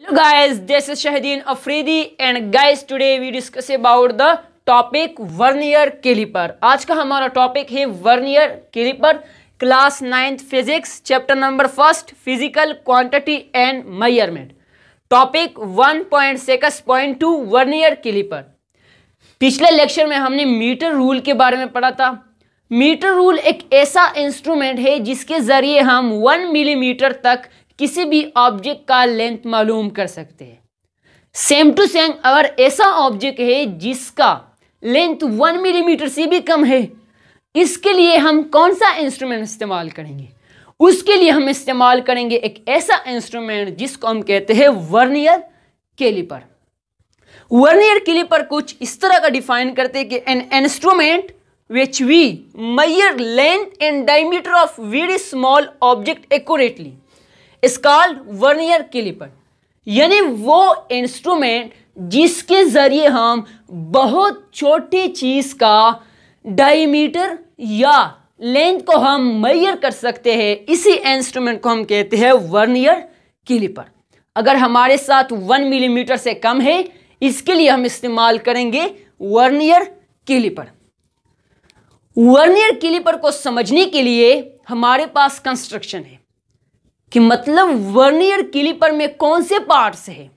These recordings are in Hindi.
hello guys this is shahideen afridi and guys today we discuss about the topic vernier caliper aaj ka hamara topic hai vernier caliper class 9th physics chapter number 1st physical quantity and measurement topic 1.6.2 vernier caliper पिछले लेक्चर में हमने मीटर रूल के बारे में पढ़ा था मीटर रूल एक ऐसा इंस्ट्रूमेंट है जिसके ज़रिए हम वन मिलीमीटर तक किसी भी ऑब्जेक्ट का लेंथ मालूम कर सकते हैं सेम टू सेम अगर ऐसा ऑब्जेक्ट है जिसका लेंथ वन मिलीमीटर से भी कम है इसके लिए हम कौन सा इंस्ट्रूमेंट इस्तेमाल करेंगे उसके लिए हम इस्तेमाल करेंगे एक ऐसा इंस्ट्रूमेंट जिसको हम कहते हैं वर्नियर कैलिपर वर्नियर कैलिपर कुछ इस तरह का डिफाइन करते हैं कि an instrument which we measure length and diameter of very small object accurately is called vernier caliper यानी वो इंस्ट्रूमेंट जिसके ज़रिए हम बहुत छोटी चीज़ का डायमीटर या लेंथ को हम मैयर कर सकते हैं इसी इंस्ट्रूमेंट को हम कहते हैं वर्नियर क्लिपर अगर हमारे साथ वन मिलीमीटर से कम है इसके लिए हम इस्तेमाल करेंगे वर्नियर क्लिपर वर्नियर क्लिपर को समझने के लिए हमारे पास कंस्ट्रक्शन है कि मतलब वर्नियर क्लिपर में कौन से पार्ट्स है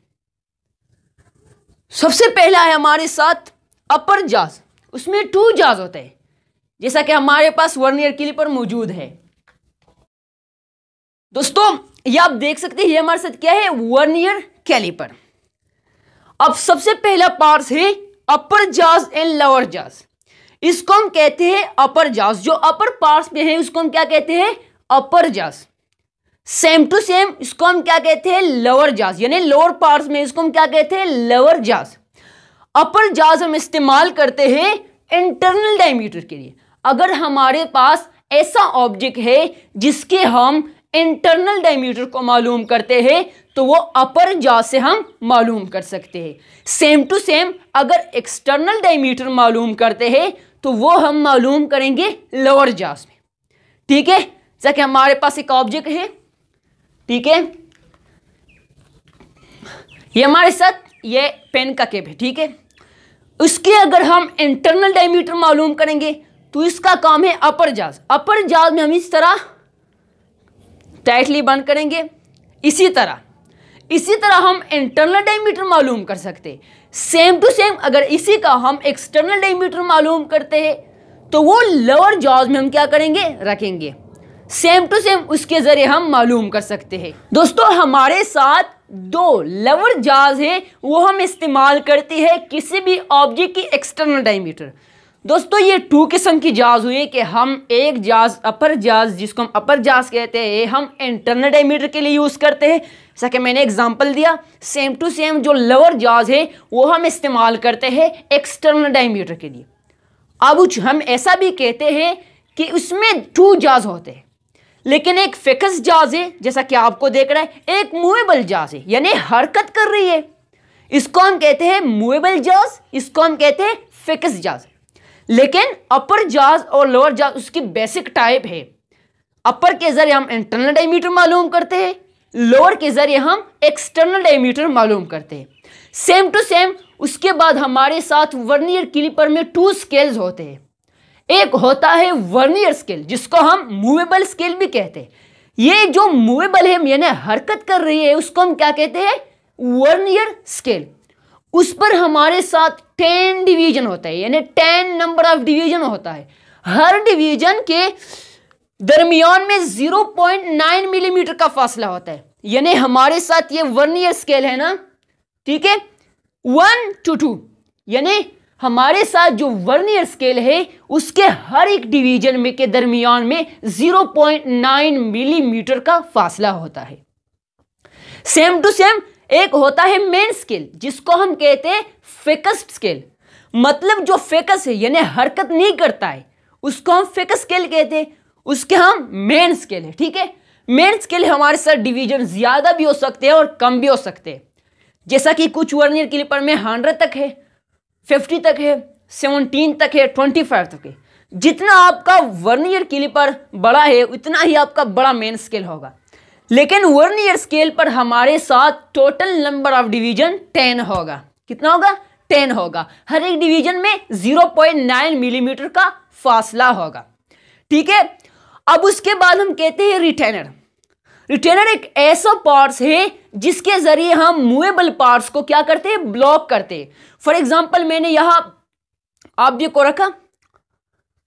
सबसे पहला है हमारे साथ अपर जाज उसमें टू जाज होते हैं जैसा कि हमारे पास वर्नियर क्लिपर मौजूद है दोस्तों ये आप देख सकते हैं ये हमारे साथ क्या है वर्नियर कैलिपर अब सबसे पहला पार्ट है अपर जाज एंड लोअर जाज इसको हम कहते हैं अपर जाज जो अपर पार्ट्स में है उसको हम क्या कहते हैं अपर जाज सेम टू सेम इसको हम क्या कहते हैं लोअर जाज यानी लोअर पार्ट्स में इसको हम क्या कहते हैं लोअर जाज अपर जाज हम इस्तेमाल करते हैं इंटरनल डायमीटर के लिए अगर हमारे पास ऐसा ऑब्जेक्ट है जिसके हम इंटरनल डायमीटर को मालूम करते हैं तो वो अपर जा से हम मालूम कर सकते हैं सेम टू सेम अगर एक्सटर्नल डायमीटर मालूम करते हैं तो वो हम मालूम करेंगे लोअर जास में ठीक है जैसे हमारे पास एक ऑब्जेक्ट है ठीक है ये हमारे साथ ये पेन का केप है ठीक है उसके अगर हम इंटरनल डायमीटर मालूम करेंगे तो इसका काम है अपर जाज अपर जाज में हम इस तरह टाइटली बंद करेंगे इसी तरह इसी तरह हम इंटरनल डायमीटर मालूम कर सकते सेम टू सेम अगर इसी का हम एक्सटर्नल डायमीटर मालूम करते हैं तो वो लोअर जॉज में हम क्या करेंगे रखेंगे सेम टू सेम उसके ज़रिए हम मालूम कर सकते हैं दोस्तों हमारे साथ दो लवर जाज है वो हम इस्तेमाल करते हैं किसी भी ऑब्जेक्ट की एक्सटर्नल डायमीटर दोस्तों ये टू किस्म की जाज हुई कि हम एक जाज अपर जाज जिसको हम अपर जाज कहते हैं हम इंटरनल डायमीटर के लिए यूज़ करते हैं जैसा कि मैंने एग्जांपल दिया सेम टू सेम जो लोअर जाज है वो हम इस्तेमाल करते हैं एक्सटर्नल डायमीटर के लिए अब हम ऐसा भी कहते हैं कि उसमें टू जाज होते हैं लेकिन एक फिक्स जहाज है जैसा कि आपको देख रहा है एक मूवेबल जहाज है यानी हरकत कर रही है इसको हम कहते हैं मूवेबल जहाज इसको हम कहते हैं फिक्स जहाज लेकिन अपर जहाज और लोअर जहाज उसकी बेसिक टाइप है अपर के ज़रिए हम इंटरनल डायमीटर मालूम करते हैं लोअर के ज़रिए हम एक्सटर्नल डायमीटर मालूम करते हैं सेम टू सेम उसके बाद हमारे साथ वर्नियर क्लिपर में टू स्केल्स होते हैं एक होता है वर्नियर स्केल जिसको हम मूवेबल स्केल भी कहते हैं ये जो मूवेबल है यानी हरकत कर रही है उसको हम क्या कहते हैं वर्नियर स्केल उस पर हमारे साथ टेन डिवीजन होता है यानी टेन नंबर ऑफ डिवीजन होता है हर डिवीजन के दरमियान में 0.9 मिलीमीटर mm का फासला होता है यानी हमारे साथ ये वर्नियर स्केल है ना ठीक है वन टू टू यानी हमारे साथ जो वर्नियर स्केल है उसके हर एक डिवीजन में के दरमियान में 0.9 मिलीमीटर का फासला होता है सेम टू सेम एक होता है मेन स्केल जिसको हम कहते हैं फेकस स्केल मतलब जो फेकस है यानी हरकत नहीं करता है उसको हम फेकस स्केल कहते हैं उसके हम मेन स्केल है ठीक है मेन स्केल हमारे साथ डिवीजन ज़्यादा भी हो सकते हैं और कम भी हो सकते हैं जैसा कि कुछ वर्नियर क्लिपर में हंड्रेड तक है फिफ्टी तक है सेवनटीन तक है ट्वेंटी फाइव तक है जितना आपका वन ईयर क्लिपर बड़ा है उतना ही आपका बड़ा मेन स्केल होगा लेकिन वन ईयर स्केल पर हमारे साथ total number of division ten होगा कितना होगा टेन होगा हर एक डिवीजन में जीरो पॉइंट नाइन मिलीमीटर का फासला होगा ठीक है अब उसके बाद हम कहते हैं रिटेनर रिटेनर एक ऐसा पार्ट्स है जिसके जरिए हम मूवेबल पार्ट्स को क्या करते हैं ब्लॉक करते फॉर एग्जाम्पल मैंने यहां आप ये को रखा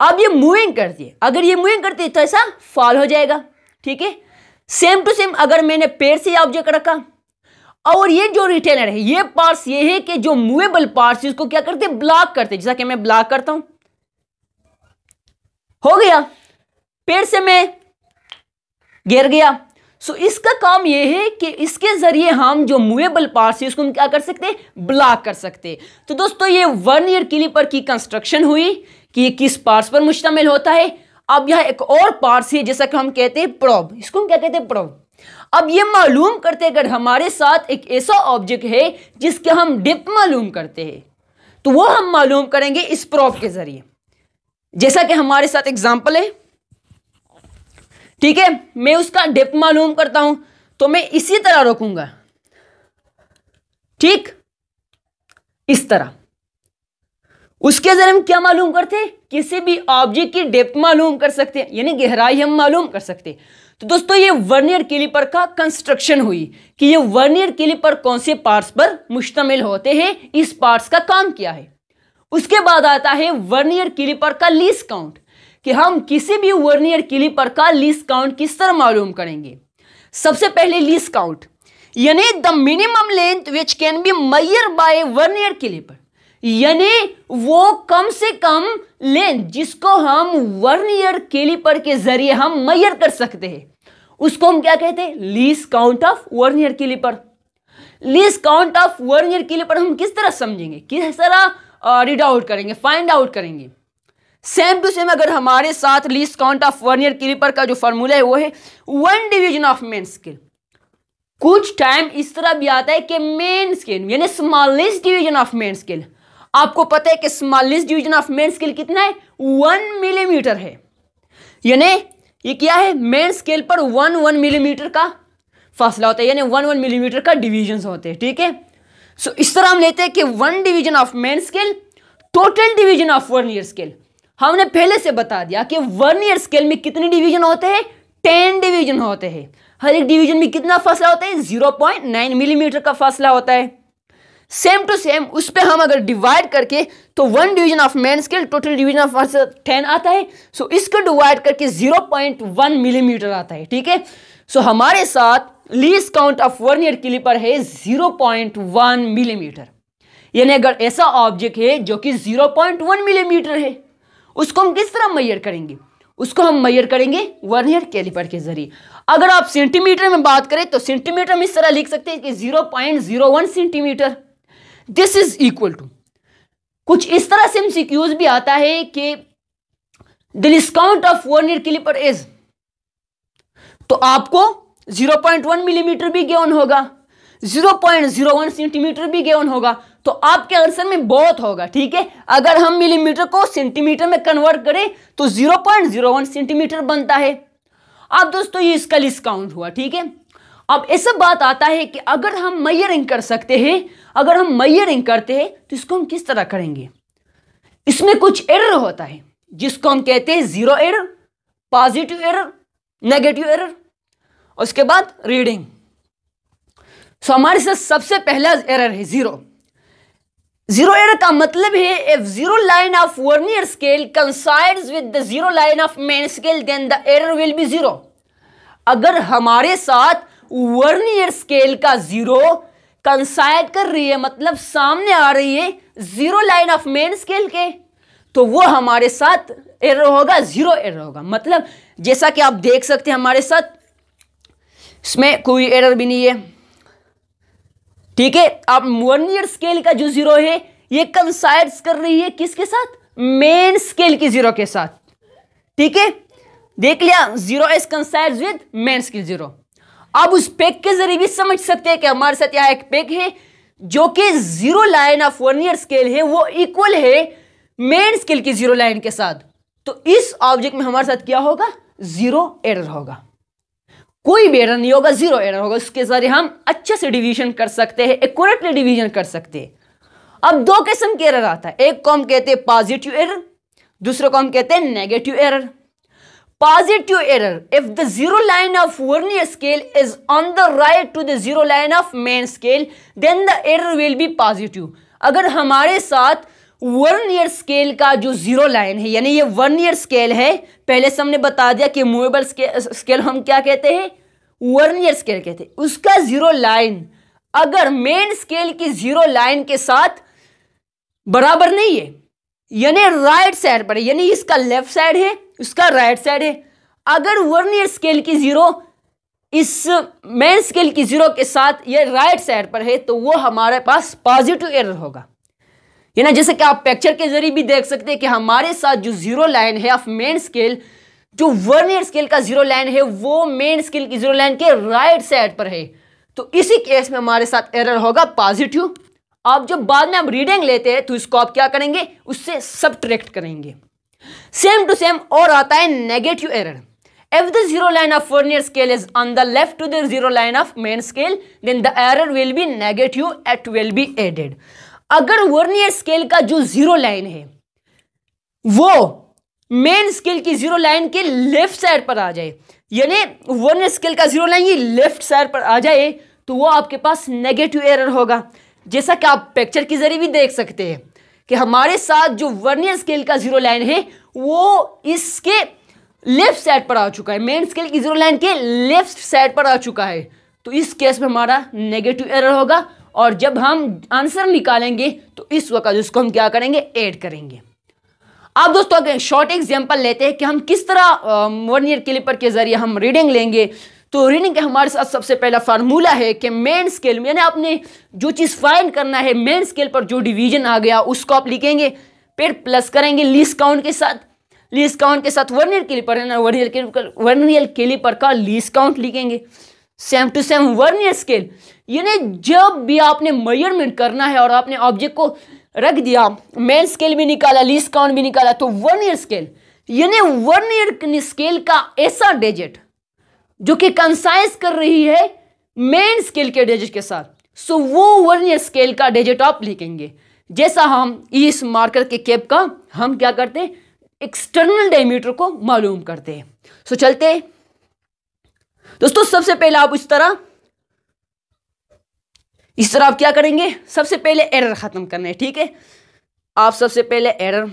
अब ये मूविंग करती है अगर ये मूविंग करती है तो ऐसा फॉल हो जाएगा ठीक है सेम टू सेम अगर मैंने पेड़ से ऑब्जेक्ट रखा और ये जो रिटेलर है ये पार्ट्स ये है कि जो मूवेबल पार्ट्स इसको क्या करते हैं ब्लॉक करते जैसा कि मैं ब्लॉक करता हूं हो गया पेड़ से मैं गिर गया सो so, इसका काम यह है कि इसके ज़रिए हम जो मूवेबल पार्ट्स है उसको हम क्या कर सकते हैं ब्लॉक कर सकते तो दोस्तों ये वन ईयर क्लीपर की कंस्ट्रक्शन हुई कि ये किस पार्ट्स पर मुश्तमिल होता है अब यह एक और पार्ट्स है जैसा कि हम कहते हैं प्रॉब इसको हम क्या कहते हैं प्रॉब अब ये मालूम करते अगर हमारे साथ एक ऐसा ऑब्जेक्ट है जिसके हम डिप मालूम करते हैं तो वो हम मालूम करेंगे इस प्रॉब के ज़रिए जैसा कि हमारे साथ एग्जाम्पल है ठीक है मैं उसका डेप मालूम करता हूं तो मैं इसी तरह रोकूंगा ठीक इस तरह उसके जरिए हम क्या मालूम करते हैं किसी भी ऑब्जेक्ट की डेप मालूम कर सकते हैं यानी गहराई हम मालूम कर सकते हैं तो दोस्तों ये वर्नियर क्लिपर का कंस्ट्रक्शन हुई कि ये वर्नियर क्लिपर कौन से पार्ट्स पर मुश्तमिल होते हैं इस पार्ट्स का काम क्या है उसके बाद आता है वर्नियर क्लिपर का लीस काउंट कि हम किसी भी वर्नियर क्लिपर का लीस काउंट किस तरह मालूम करेंगे सबसे पहले लीस काउंट यानी the minimum length which can be measured by vernier caliper यानी वो कम से कम लेंथ जिसको हम वर्नियर क्लिपर के जरिए हम मैयर कर सकते हैं उसको हम क्या कहते हैं least count of vernier caliper least count of vernier caliper हम किस तरह समझेंगे किस तरह रीड आउट करेंगे फाइंड आउट करेंगे सेम टू सेम अगर हमारे साथ least count of vernier caliper का जो फॉर्मूला है वो है one division of main scale कुछ टाइम इस तरह भी आता है कि मेन स्केल यानी smallest division of main scale आपको पता है कि smallest division of main scale कितना है वन मिलीमीटर है यानी ये क्या है मेन स्केल पर वन वन मिलीमीटर का फासला होता है यानी वन वन मिलीमीटर का डिवीजन होते हैं ठीक है सो so, इस तरह हम लेते हैं कि one division of main scale total division of vernier scale हमने पहले से बता दिया कि वन ईयर स्केल में कितने डिवीजन होते हैं टेन डिवीजन होते हैं हर एक डिवीजन में कितना फासला होता है जीरो पॉइंट नाइन मिलीमीटर का फासला होता है सेम टू सेम उस पर हम अगर डिवाइड करके तो one division of main scale total division of ten आता है सो इसको डिवाइड करके जीरो पॉइंट वन मिलीमीटर आता है ठीक है सो हमारे साथ least count of vernier caliper है जीरो पॉइंट वन मिलीमीटर यानी अगर ऐसा ऑब्जेक्ट है जो कि जीरो पॉइंट वन मिलीमीटर है उसको हम किस तरह मैयर करेंगे उसको हम मैयर करेंगे वन ईयर कैलिपर के जरिए अगर आप सेंटीमीटर में बात करें तो सेंटीमीटर में इस तरह लिख सकते हैं कि zero point zero one centimetre this is equal to कुछ इस तरह से एमसीक्यूज भी आता है कि the least count of vernier caliper is तो आपको 0.1 मिलीमीटर mm भी गेवन होगा 0.01 सेंटीमीटर भी गेवन होगा तो आपके आंसर में बहुत होगा ठीक है अगर हम मिलीमीटर को सेंटीमीटर में कन्वर्ट करें तो zero point zero one centimetre बनता है अब दोस्तों ये इसका लिस्ट काउंट हुआ ठीक है अब ऐसा बात आता है कि अगर हम मैयरिंग कर सकते हैं अगर हम मैयरिंग करते हैं तो इसको हम किस तरह करेंगे इसमें कुछ एरर होता है जिसको हम कहते हैं zero error positive error negative error उसके बाद रीडिंग सो हमारे साथ सबसे पहला एरर है जीरो जीरो एरर का मतलब है if zero line of vernier scale coincides with the zero line of main scale then the error will be zero अगर हमारे साथ वर्नियर स्केल का जीरो कंसाइड कर रही है मतलब सामने आ रही है zero line of main scale के तो वो हमारे साथ एरर होगा जीरो एरर होगा मतलब जैसा कि आप देख सकते हैं हमारे साथ इसमें कोई एरर भी नहीं है ठीक है अब वन ईयर स्केल का जो जीरो है ये कंसाइड्स कर रही है किसके साथ मेन स्केल की जीरो के साथ ठीक है देख लिया zero is coincides with main scale zero अब उस पैक के जरिए भी समझ सकते हैं कि हमारे साथ यहाँ एक पैक है जो कि zero line of vernier scale है वो इक्वल है मेन स्केल की जीरो लाइन के साथ तो इस ऑब्जेक्ट में हमारे साथ क्या होगा जीरो एरर होगा कोई भी एरर नहीं होगा जीरो एरर होगा उसके जरिए हम अच्छे से डिवीजन कर सकते हैं एक्यूरेटली डिवीजन कर सकते हैं अब दो किस्म के एरर आता है एक को हम कहते हैं पॉजिटिव एरर दूसरे को हम कहते हैं negative error positive error if the zero line of vernier scale is on the right to the zero line of main scale then the error will be positive अगर हमारे साथ वन ईयर स्केल का जो जीरो लाइन है यानी ये वन ईयर स्केल है पहले से हमने बता दिया कि मूवेबल स्केल हम क्या कहते हैं वन ईयर स्केल कहते हैं उसका जीरो लाइन अगर मेन स्केल की जीरो लाइन के साथ बराबर नहीं है यानी राइट साइड पर यानी इसका लेफ्ट साइड है उसका राइट साइड है अगर वन ईयर स्केल की जीरो इस मेन स्केल की जीरो के साथ ये राइट साइड पर है तो वो हमारे पास पॉजिटिव एरर होगा यानी जैसे कि आप पिक्चर के जरिए भी देख सकते हैं कि हमारे साथ जो जीरो लाइन है ऑफ मेन स्केल जो वर्नियर स्केल का जीरो लाइन है वो मेन स्केल की जीरो लाइन के राइट साइड पर है तो इसी केस में हमारे साथ एरर होगा पॉजिटिव आप जब बाद में हम रीडिंग लेते हैं तो इसको आप क्या करेंगे उससे सब करेंगे सेम टू सेम और आता है negative error If the zero line of Fourier scale is on the left to the zero line of main scale, then the error will be negative, it will be added. अगर वर्नियर स्केल का जो जीरो लाइन है वो मेन स्केल की जीरो लाइन के लेफ्ट साइड पर आ जाए यानी वर्नियर स्केल का जीरो लाइन ये लेफ्ट साइड पर आ जाए तो वो आपके पास नेगेटिव एरर होगा जैसा कि आप पिक्चर के जरिए भी देख सकते हैं कि हमारे साथ जो वर्नियर स्केल का जीरो लाइन है वो इसके लेफ्ट साइड पर आ चुका है मेन स्केल की जीरो लाइन के लेफ्ट साइड पर आ चुका है तो इस केस में हमारा नेगेटिव एरर होगा और जब हम आंसर निकालेंगे तो इस वक्त उसको हम क्या करेंगे ऐड करेंगे अब दोस्तों अगर शॉर्ट एग्जाम्पल लेते हैं कि हम किस तरह वन ईयर क्लिपर के जरिए हम रीडिंग लेंगे तो रीडिंग के हमारे साथ सबसे पहला फार्मूला है कि मेन स्केल में यानी आपने जो चीज़ फाइंड करना है मेन स्केल पर जो डिवीजन आ गया उसको आप लिखेंगे फिर प्लस करेंगे लीस काउंट के साथ लीस काउंट के साथ ईयर क्लिपर है ना वर्नियर क्लिपर ईयर क्लिपर का लीस काउंट लिखेंगे same to same vernier scale यानी जब भी आपने मेजरमेंट करना है और आपने ऑब्जेक्ट को रख दिया मेन स्केल भी निकाला लीस काउंट भी निकाला तो वन ईयर स्केल यानी वन ईयर स्केल का ऐसा डेजिट जो कि कंसाइज कर रही है मेन स्केल के डेजिट के साथ सो वो वन ईयर स्केल का डेजिट आप लिखेंगे जैसा हम इस मार्कर के कैप का हम क्या करते हैं एक्सटर्नल डायमीटर को मालूम करते हैं सो चलते दोस्तों सबसे पहले आप इस तरह इस तरह आप क्या करेंगे सबसे पहले एरर ख़त्म करना है ठीक है आप सबसे पहले एरर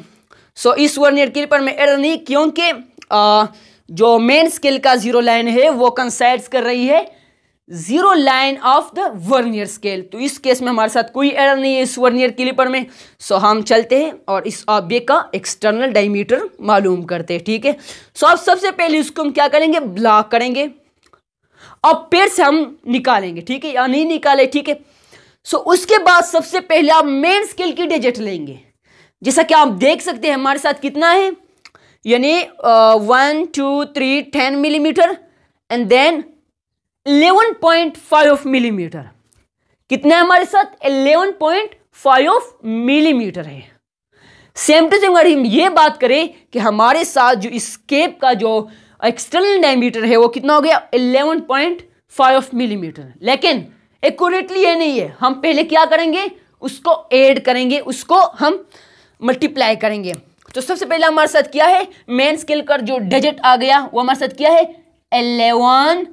सो इस वन नेट क्लिपर में एरर नहीं क्योंकि जो मेन स्केल का जीरो लाइन है वो कंसाइड्स कर रही है zero line of the vernier scale तो इस केस में हमारे साथ कोई एरर नहीं है इस वर्नियर क्लिपर में सो हम चलते हैं और इस ऑब्जेक्ट का एक्सटर्नल डायमीटर मालूम करते हैं ठीक है सो आप सबसे पहले इसको हम क्या करेंगे ब्लॉक करेंगे अब पेड़ से हम निकालेंगे ठीक है या नहीं निकाले ठीक है सो उसके बाद सबसे पहले आप मेन स्केल की डिजिट लेंगे जैसा कि आप देख सकते हैं हमारे साथ कितना है यानी one two three ten millimetre and then eleven point five of millimetre कितना है हमारे साथ eleven point five of millimetre है सेम टू सेम अगर हम ये बात करें कि हमारे साथ जो स्केप का जो एक्सटर्नल डायमीटर है वो कितना हो गया एलेवन पॉइंट फाइव मिलीमीटर लेकिन एक्यूरेटली ये नहीं है हम पहले क्या करेंगे उसको ऐड करेंगे उसको हम मल्टीप्लाई करेंगे तो सबसे पहले हमारे साथ क्या है मेन स्केल का जो डिजिट आ गया वो हमारे साथ क्या है eleven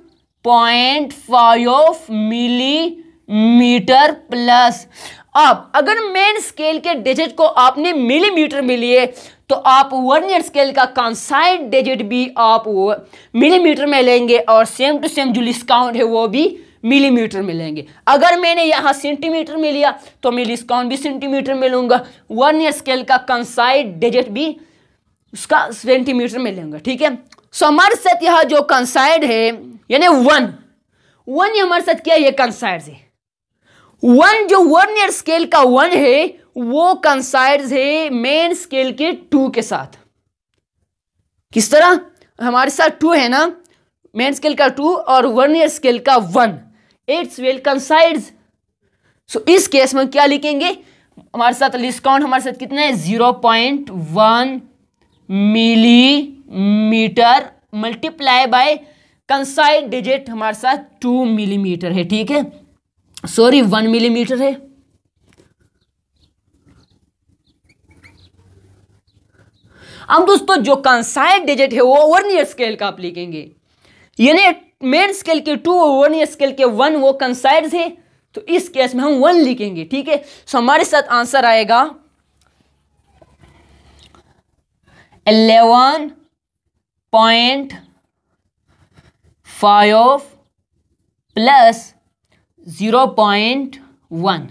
point five millimetre plus अब अगर मेन स्केल के डिजिट को आपने मिलीमीटर में लिए तो आप वर्नियर स्केल का कंसाइड डिजिट भी आप मिलीमीटर में लेंगे और सेम टू सेम जो डिस्काउंट है वो भी मिलीमीटर में लेंगे अगर मैंने यहाँ सेंटीमीटर में लिया तो मैं डिस्काउंट भी सेंटीमीटर में लूँगा वन ईयर स्केल का कंसाइड डिजिट भी उसका सेंटीमीटर में लेंगे ठीक है सो हमारे साथ यहाँ जो कंसाइड है यानी वन वन हमारे साथ क्या ये कंसाइड है वन जो वन ईयर स्केल का वन है वो कंसाइड है मेन स्केल के टू के साथ किस तरह हमारे साथ टू है ना मेन स्केल का टू और वन ईयर स्केल का one it's well coincide so इस केस में क्या लिखेंगे हमारे साथ डिस्काउंट हमारे साथ कितना है zero point one millimetre multiply by coincide digit हमारे साथ टू मिलीमीटर है ठीक है सॉरी वन मिलीमीटर है अब दोस्तों जो कंसाइड डिजिट है वो वर्नियर स्केल का आप लिखेंगे यानी मेन स्केल के टू और वर्नियर स्केल के वन वो कंसाइड है तो इस केस में हम वन लिखेंगे ठीक है सो हमारे साथ आंसर आएगा eleven point five plus zero point one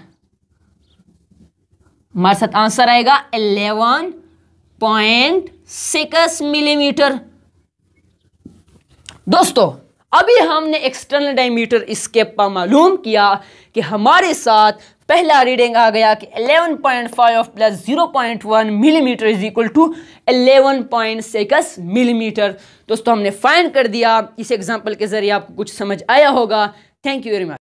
हमारे साथ आंसर आएगा एलेवन पॉइंट सिक्स मिलीमीटर दोस्तों अभी हमने एक्सटर्नल डायमीटर स्केप पर मालूम किया कि हमारे साथ पहला रीडिंग आ गया कि 11.5 plus 0.1 millimetre is equal to eleven point six millimetre दोस्तों हमने फाइन कर दिया इस एग्जांपल के ज़रिए आपको कुछ समझ आया होगा थैंक यू वेरी मच